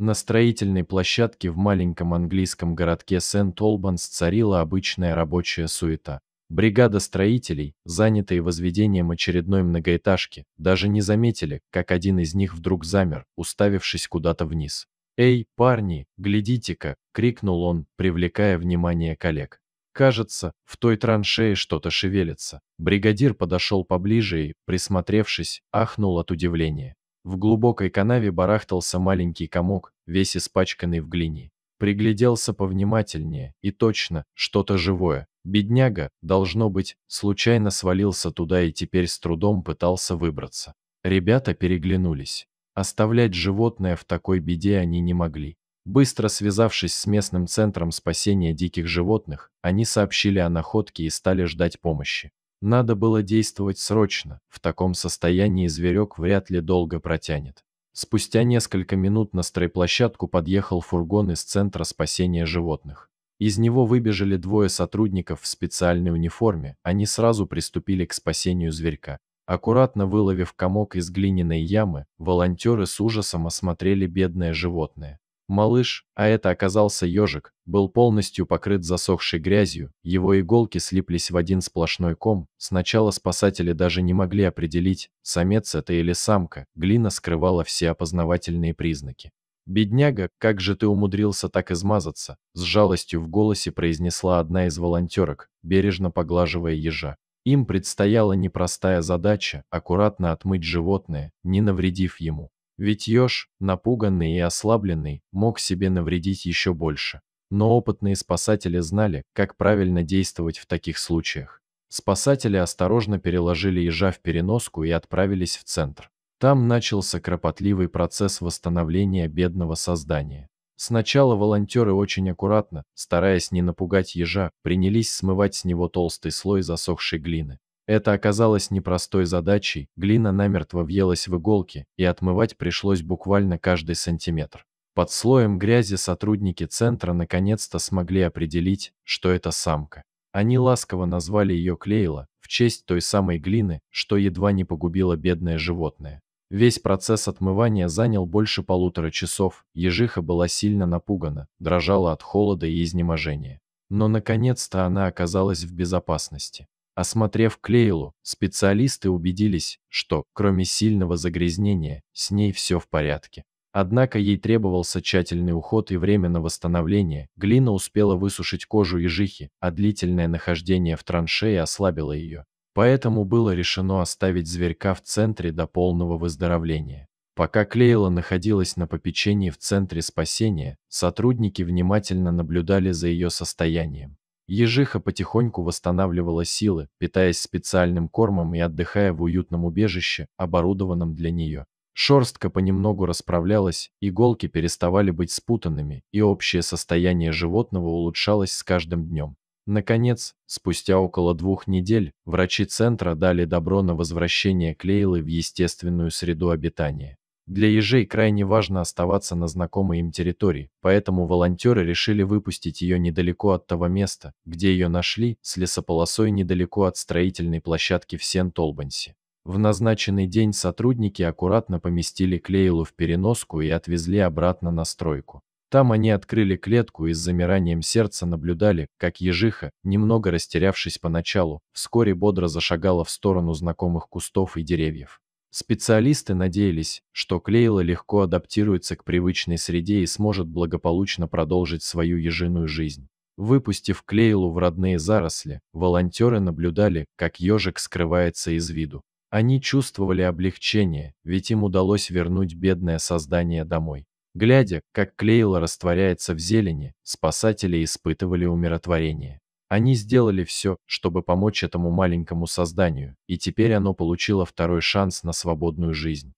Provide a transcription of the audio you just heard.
На строительной площадке в маленьком английском городке Сент-Олбанс царила обычная рабочая суета. Бригада строителей, занятые возведением очередной многоэтажки, даже не заметили, как один из них вдруг замер, уставившись куда-то вниз. «Эй, парни, глядите-ка!» — крикнул он, привлекая внимание коллег. Кажется, в той траншее что-то шевелится. Бригадир подошел поближе и, присмотревшись, ахнул от удивления. В глубокой канаве барахтался маленький комок, весь испачканный в глине. Пригляделся повнимательнее, и точно, что-то живое. Бедняга, должно быть, случайно свалился туда и теперь с трудом пытался выбраться. Ребята переглянулись. Оставлять животное в такой беде они не могли. Быстро связавшись с местным центром спасения диких животных, они сообщили о находке и стали ждать помощи. Надо было действовать срочно, в таком состоянии зверек вряд ли долго протянет. Спустя несколько минут на стройплощадку подъехал фургон из Центра спасения животных. Из него выбежали двое сотрудников в специальной униформе, они сразу приступили к спасению зверька. Аккуратно выловив комок из глиняной ямы, волонтеры с ужасом осмотрели бедное животное. Малыш, а это оказался ежик, был полностью покрыт засохшей грязью, его иголки слиплись в один сплошной ком, сначала спасатели даже не могли определить, самец это или самка, глина скрывала все опознавательные признаки. «Бедняга, как же ты умудрился так измазаться?» С жалостью в голосе произнесла одна из волонтерок, бережно поглаживая ежа. Им предстояла непростая задача – аккуратно отмыть животное, не навредив ему. Ведь еж, напуганный и ослабленный, мог себе навредить еще больше. Но опытные спасатели знали, как правильно действовать в таких случаях. Спасатели осторожно переложили ежа в переноску и отправились в центр. Там начался кропотливый процесс восстановления бедного создания. Сначала волонтеры очень аккуратно, стараясь не напугать ежа, принялись смывать с него толстый слой засохшей глины. Это оказалось непростой задачей, глина намертво въелась в иголки, и отмывать пришлось буквально каждый сантиметр. Под слоем грязи сотрудники центра наконец-то смогли определить, что это самка. Они ласково назвали ее Клейла, в честь той самой глины, что едва не погубило бедное животное. Весь процесс отмывания занял больше полутора часов, ежиха была сильно напугана, дрожала от холода и изнеможения. Но наконец-то она оказалась в безопасности. Осмотрев Клейлу, специалисты убедились, что, кроме сильного загрязнения, с ней все в порядке. Однако ей требовался тщательный уход и время на восстановление. Глина успела высушить кожу ежихи, а длительное нахождение в траншее ослабило ее. Поэтому было решено оставить зверька в центре до полного выздоровления. Пока Клейла находилась на попечении в Центре спасения, сотрудники внимательно наблюдали за ее состоянием. Ежиха потихоньку восстанавливала силы, питаясь специальным кормом и отдыхая в уютном убежище, оборудованном для нее. Шорстка понемногу расправлялась, иголки переставали быть спутанными, и общее состояние животного улучшалось с каждым днем. Наконец, спустя около двух недель, врачи центра дали добро на возвращение Клейлы в естественную среду обитания. Для ежей крайне важно оставаться на знакомой им территории, поэтому волонтеры решили выпустить ее недалеко от того места, где ее нашли, с лесополосой недалеко от строительной площадки в Сент-Олбанси. В назначенный день сотрудники аккуратно поместили Клейлу в переноску и отвезли обратно на стройку. Там они открыли клетку и с замиранием сердца наблюдали, как ежиха, немного растерявшись поначалу, вскоре бодро зашагала в сторону знакомых кустов и деревьев. Специалисты надеялись, что Клейла легко адаптируется к привычной среде и сможет благополучно продолжить свою ежиную жизнь. Выпустив Клейлу в родные заросли, волонтеры наблюдали, как ежик скрывается из виду. Они чувствовали облегчение, ведь им удалось вернуть бедное создание домой. Глядя, как Клейла растворяется в зелени, спасатели испытывали умиротворение. Они сделали все, чтобы помочь этому маленькому созданию, и теперь оно получило второй шанс на свободную жизнь.